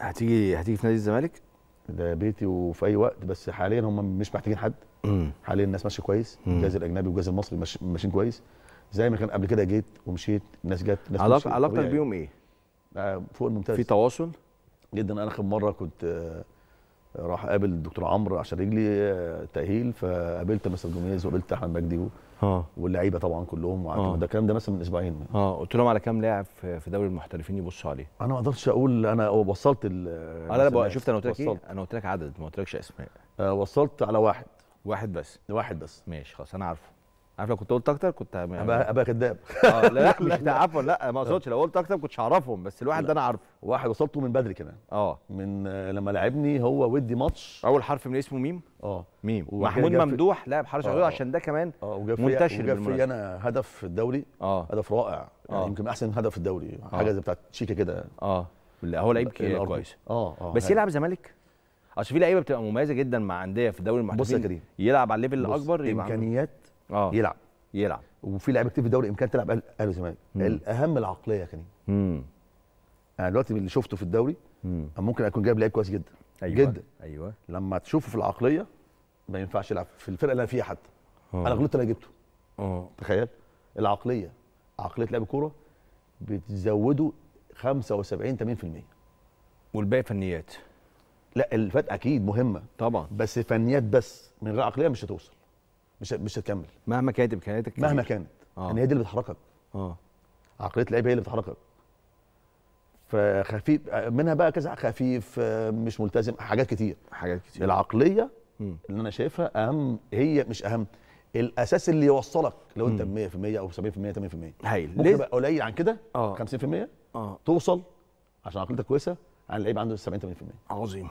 هتيجي هتيجي في نادي الزمالك؟ ده بيتي وفي اي وقت بس حاليا هم مش محتاجين حد حاليا الناس ماشيه كويس الجهاز الاجنبي والجهاز المصري ماشيين كويس زي ما كان قبل كده جيت ومشيت الناس جت ناس علاقتك بيهم ايه؟ آه، فوق الممتاز في تواصل؟ جدا انا اخر مره كنت آه، راح قابل الدكتور عمرو عشان رجلي آه، تاهيل فقابلت مثلا جوميز وقابلت احمد مجدي واللعيبه طبعا كلهم وقعدت ده الكلام ده مثلا من اسبوعين اه قلت لهم على كام لاعب في دوري المحترفين يبصوا عليه انا ما اقدرش اقول انا وصلت ال انا آه، لا شفت انا قلت لك إيه؟ انا قلت لك عدد ما قلتلكش اسماء آه وصلت على واحد واحد بس واحد بس ماشي خلاص انا عارفه عارف لو كنت قلت اكتر كنت ابقى ابقى اه لا مش عفوا لا ما اقصدش لو قلت اكتر كنتش هعرفهم بس الواحد ده انا عارفه واحد وصلته من بدري كمان اه من آه، لما لعبني هو ودي ماتش اول حرف من اسمه ميم اه ميم محمود ممدوح لاعب حارس عدو آه. عشان ده كمان آه. منتشر وجاب في انا هدف في الدوري اه هدف رائع آه. يعني يمكن احسن هدف في الدوري حاجه زي بتاعت شيكا كده اه هو لعيب كويس اه اه بس يلعب زمالك اصل في لعيبه بتبقى مميزه جدا مع انديه في الدوري المحترفين بص يا كريم يلعب على الليفل الاكبر امكانيات اه يلعب يلعب وفي لعيبه كتير في الدوري امكان تلعب اهلي وزمالك الاهم العقليه يا كريم امم انا دلوقتي اللي شفته في الدوري مم. ممكن اكون جايب لعيب كويس جدا أيوة. جدا ايوه لما تشوفه في العقليه ما ينفعش يلعب في الفرقه اللي انا فيها حتى آه. انا غلطت انا جبته اه تخيل العقليه عقليه لعب الكوره بتزوده 75 80% والباقي فنيات لا الفات اكيد مهمه طبعا بس فنيات بس من غير عقليه مش هتوصل مش مش هتكمل مهما كانت امكانياتك مهما كانت آه. يعني هي دي اللي بتحركك اه عقليه اللعيبه هي اللي بتحركك فخفيف منها بقى كذا خفيف مش ملتزم حاجات كتير حاجات كتير العقليه م. اللي انا شايفها اهم هي مش اهم الاساس اللي يوصلك لو انت 100% او 70% 80% هايل ممكن بقى قليل عن كده آه. 50% آه. توصل عشان عقليتك كويسه عن لعيب عنده 70 80% عظيم